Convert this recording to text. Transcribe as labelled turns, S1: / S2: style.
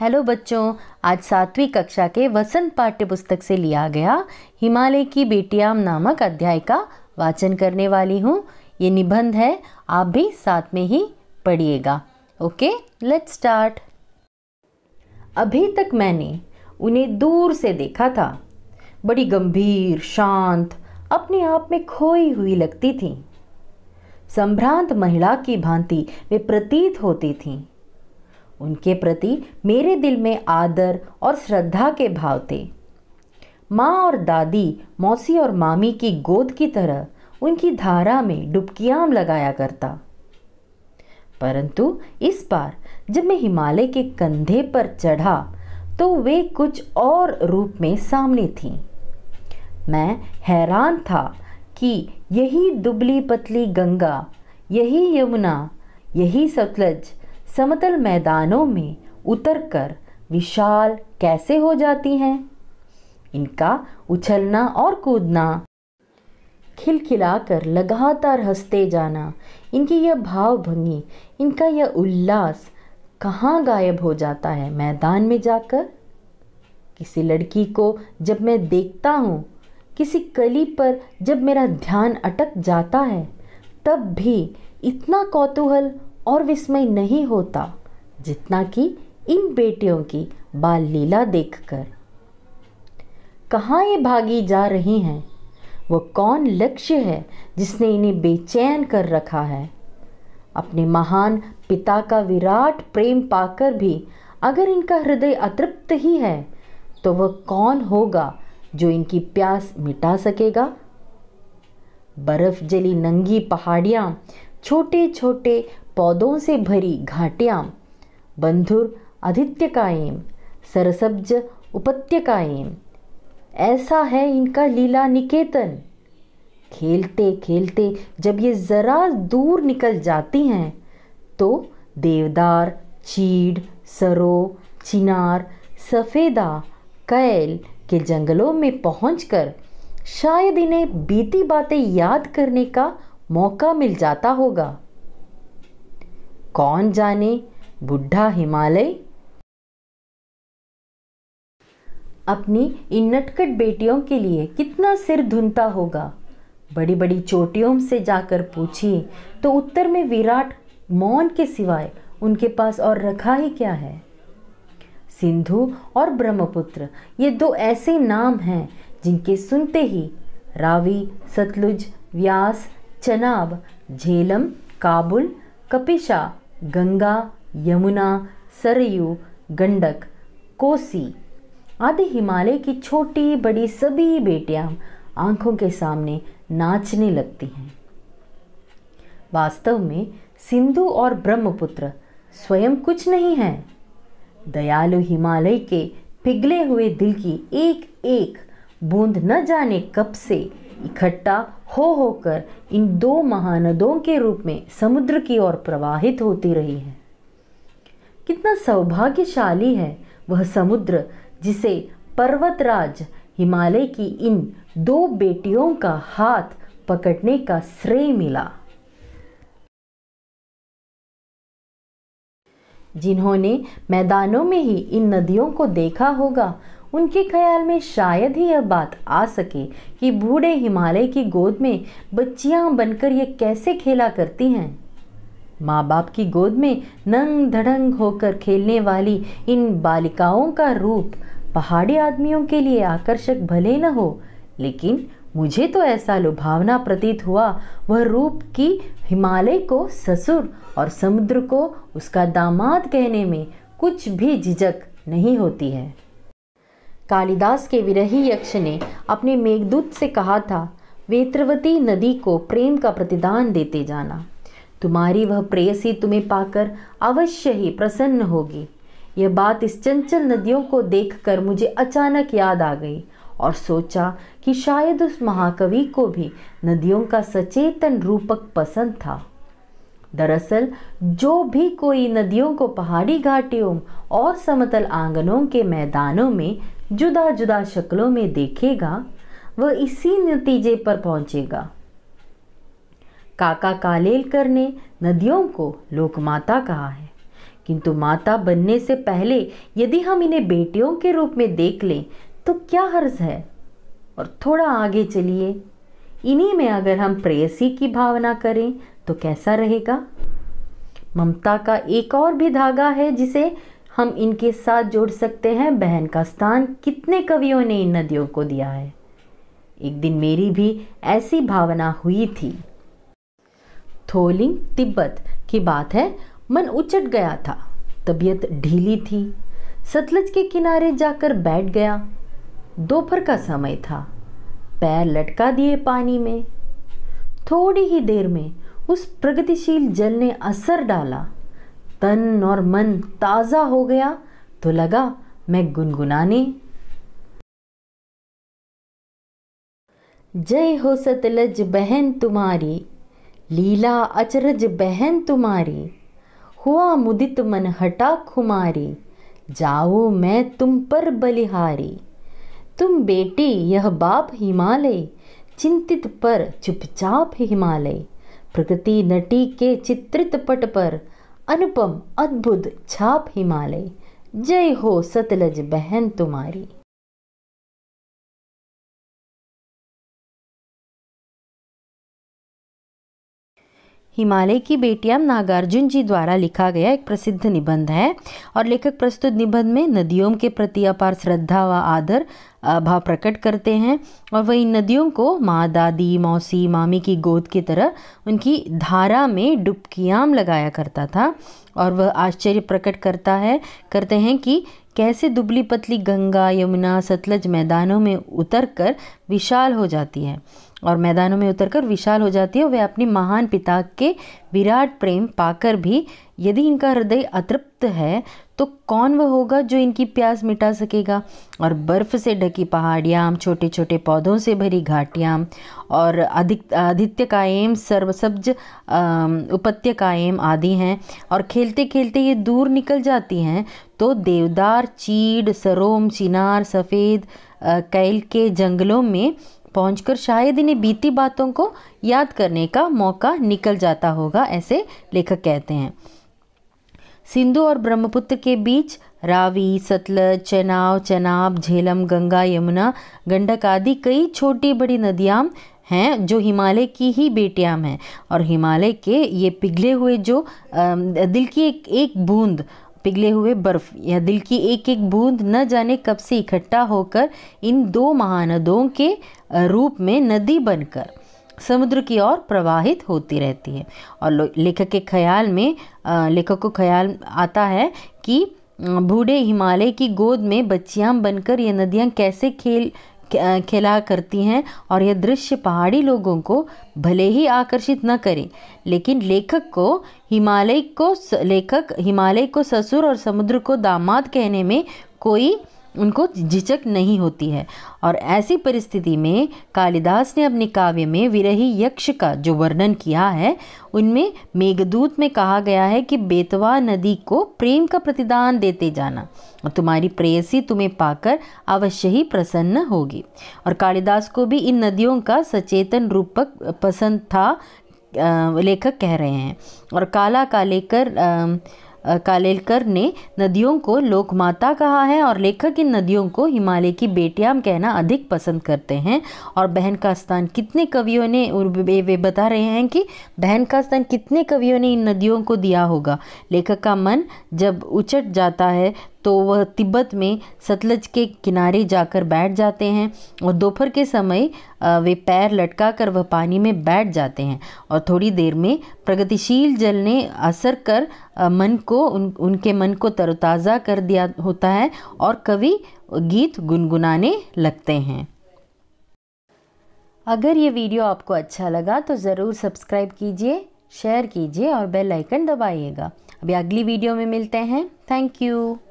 S1: hello बच्चों आज सातवीं कक्षा के वसंत पाठ्य पुस्तक से लिया गया हिमालय की बेटियाम नामक अध्याय का वाचन करने वाली हूँ ये निबंध है आप भी साथ में ही पढ़िएगा ओके लेट स्टार्ट अभी तक मैंने उन्हें दूर से देखा था बड़ी गंभीर शांत अपने आप में खोई हुई लगती थी संभ्रांत महिला की भांति वे प्रतीत होती थीं उनके प्रति मेरे दिल में आदर और श्रद्धा के भाव थे माँ और दादी मौसी और मामी की गोद की तरह उनकी धारा में डुबकियाँ लगाया करता परंतु इस बार जब मैं हिमालय के कंधे पर चढ़ा तो वे कुछ और रूप में सामने थीं मैं हैरान था कि यही दुबली पतली गंगा यही यमुना यही सतलज समतल मैदानों में उतरकर विशाल कैसे हो जाती हैं इनका उछलना और कूदना खिलखिलाकर लगातार हंसते जाना इनकी यह भावभंगी इनका यह उल्लास कहाँ गायब हो जाता है मैदान में जाकर किसी लड़की को जब मैं देखता हूँ किसी कली पर जब मेरा ध्यान अटक जाता है तब भी इतना कौतूहल और विस्मय नहीं होता जितना कि इन बेटियों की बाल लीला देखकर कहाँ ये भागी जा रही हैं वो कौन लक्ष्य है जिसने इन्हें बेचैन कर रखा है अपने महान पिता का विराट प्रेम पाकर भी अगर इनका हृदय अतृप्त ही है तो वह कौन होगा जो इनकी प्यास मिटा सकेगा बर्फ जली नंगी पहाड़ियाँ छोटे छोटे पौधों से भरी घाटियाँ बंधुर आदित्यकाएँ सरसब्ज उपत्यकाएँ ऐसा है इनका लीला निकेतन खेलते खेलते जब ये ज़रा दूर निकल जाती हैं तो देवदार चीड़ सरो चिनार सफ़ेदा कैल के जंगलों में पहुँच शायद इन्हें बीती बातें याद करने का मौका मिल जाता होगा कौन जाने बुढ़ा हिमालय अपनी इन नटकट बेटियों के लिए कितना सिर धुनता होगा बड़ी बड़ी चोटियों से जाकर पूछिए तो उत्तर में विराट मौन के सिवाय उनके पास और रखा ही क्या है सिंधु और ब्रह्मपुत्र ये दो ऐसे नाम हैं जिनके सुनते ही रावी सतलुज व्यास चनाब झेलम काबुल कपिशा गंगा यमुना सरयू गंडक कोसी आदि हिमालय की छोटी बड़ी सभी बेटियां आंखों के सामने नाचने लगती हैं वास्तव में सिंधु और ब्रह्मपुत्र स्वयं कुछ नहीं है दयालु हिमालय के पिघले हुए दिल की एक एक बूंद न जाने कब से इकट्ठा हो होकर इन दो महानदों के रूप में समुद्र की ओर प्रवाहित होती रही है कितना सौभाग्यशाली है वह समुद्र जिसे पर्वतराज हिमालय की इन दो बेटियों का हाथ पकड़ने का श्रेय मिला जिन्होंने मैदानों में ही इन नदियों को देखा होगा उनके ख्याल में शायद ही यह बात आ सके कि बूढ़े हिमालय की गोद में बच्चियां बनकर ये कैसे खेला करती हैं माँ बाप की गोद में नंग धड़ंग होकर खेलने वाली इन बालिकाओं का रूप पहाड़ी आदमियों के लिए आकर्षक भले न हो लेकिन मुझे तो ऐसा लुभावना प्रतीत हुआ वह रूप कि हिमालय को ससुर और समुद्र को उसका दामाद कहने में कुछ भी झिझक नहीं होती है कालिदास के विरही यक्ष ने अपने मेघदूत से कहा था वेत्रवती नदी को प्रेम का प्रतिदान देते जाना तुम्हारी वह प्रेयसी तुम्हें पाकर अवश्य ही प्रसन्न होगी यह बात इस चंचल नदियों को देखकर मुझे अचानक याद आ गई और सोचा कि शायद उस महाकवि को भी नदियों का सचेतन रूपक पसंद था दरअसल जो भी कोई नदियों को पहाड़ी घाटियों और समतल आंगनों के मैदानों में जुदा जुदा शक्लों में देखेगा वह इसी नतीजे पर पहुंचेगा काका कालेलकर ने नदियों को लोकमाता कहा है किंतु माता बनने से पहले यदि हम इन्हें बेटियों के रूप में देख लें तो क्या हर्ज है और थोड़ा आगे चलिए इन्हीं में अगर हम प्रेयसी की भावना करें तो कैसा रहेगा ममता का एक और भी धागा है जिसे हम इनके साथ जोड़ सकते हैं बहन का स्थान कितने कवियों ने इन नदियों को दिया है एक दिन मेरी भी ऐसी भावना हुई थी थोलिंग तिब्बत की बात है मन उचट गया था तबीयत ढीली थी सतलज के किनारे जाकर बैठ गया दोपहर का समय था पैर लटका दिए पानी में थोड़ी ही देर में उस प्रगतिशील जल ने असर डाला तन और मन ताज़ा हो गया तो लगा मैं गुनगुनाने जय हो सतलज बहन तुम्हारी लीला अचरज बहन तुम्हारी हुआ मुदित मन हटा खुमारी जाओ मैं तुम पर बलिहारी तुम बेटी यह बाप हिमालय चिंतित पर चुपचाप हिमालय प्रकृति नटी के चित्रित पट पर अनुपम अद्भुत छाप हिमालय जय हो सतलज बहन तुम्हारी हिमालय की बेटियां नागार्जुन जी द्वारा लिखा गया एक प्रसिद्ध निबंध है और लेखक प्रस्तुत निबंध में नदियों के प्रति अपार श्रद्धा व आदर भाव प्रकट करते हैं और वह इन नदियों को माँ दादी मौसी मामी की गोद की तरह उनकी धारा में डुबकियाम लगाया करता था और वह आश्चर्य प्रकट करता है करते हैं कि कैसे दुबली पतली गंगा यमुना सतलज मैदानों में उतर कर विशाल हो जाती है और मैदानों में उतरकर विशाल हो जाती है वे अपने महान पिता के विराट प्रेम पाकर भी यदि इनका हृदय अतृप्त है तो कौन वह होगा जो इनकी प्यास मिटा सकेगा और बर्फ़ से ढकी पहाड़ियाँ छोटे छोटे पौधों से भरी घाटियाँ और अधिक आदित्य कायम सर्वसब्ज उपत्य कायम आदि हैं और खेलते खेलते ये दूर निकल जाती हैं तो देवदार चीड़ सरोम चिनार सफ़ेद कैल के जंगलों में पहुंचकर शायद इन्हें बीती बातों को याद करने का मौका निकल जाता होगा ऐसे लेखक कहते हैं सिंधु और ब्रह्मपुत्र के बीच रावी सतलज चनाव चनाब झेलम गंगा यमुना गंडक आदि कई छोटी बड़ी नदियाँ हैं जो हिमालय की ही बेटियाँ हैं और हिमालय के ये पिघले हुए जो दिल की एक एक बूंद पिघले हुए बर्फ या दिल की एक एक बूंद न जाने कब से इकट्ठा होकर इन दो महानदों के रूप में नदी बनकर समुद्र की ओर प्रवाहित होती रहती है और लेखक के ख्याल में लेखक को ख्याल आता है कि बूढ़े हिमालय की गोद में बच्चियां बनकर ये नदियां कैसे खेल खेला करती हैं और यह दृश्य पहाड़ी लोगों को भले ही आकर्षित न करे लेकिन लेखक को हिमालय को लेखक हिमालय को ससुर और समुद्र को दामाद कहने में कोई उनको झिझक नहीं होती है और ऐसी परिस्थिति में कालिदास ने अपने काव्य में विरही यक्ष का जो वर्णन किया है उनमें मेघदूत में कहा गया है कि बेतवा नदी को प्रेम का प्रतिदान देते जाना और तुम्हारी प्रेयसी तुम्हें पाकर अवश्य ही प्रसन्न होगी और कालिदास को भी इन नदियों का सचेतन रूपक पसंद था लेखक कह रहे हैं और काला का लेकर कालेलकर ने नदियों को लोकमाता कहा है और लेखक इन नदियों को हिमालय की बेटियाम कहना अधिक पसंद करते हैं और बहन का स्थान कितने कवियों ने वे बता रहे हैं कि बहन का स्थान कितने कवियों ने इन नदियों को दिया होगा लेखक का मन जब उचट जाता है तो वह तिब्बत में सतलज के किनारे जाकर बैठ जाते हैं और दोपहर के समय वे पैर लटका कर वह पानी में बैठ जाते हैं और थोड़ी देर में प्रगतिशील जल ने असर कर मन को उन उनके मन को तरोताज़ा कर दिया होता है और कवि गीत गुनगुनाने लगते हैं अगर ये वीडियो आपको अच्छा लगा तो ज़रूर सब्सक्राइब कीजिए शेयर कीजिए और बेल आइकन दबाइएगा अभी अगली वीडियो में मिलते हैं थैंक यू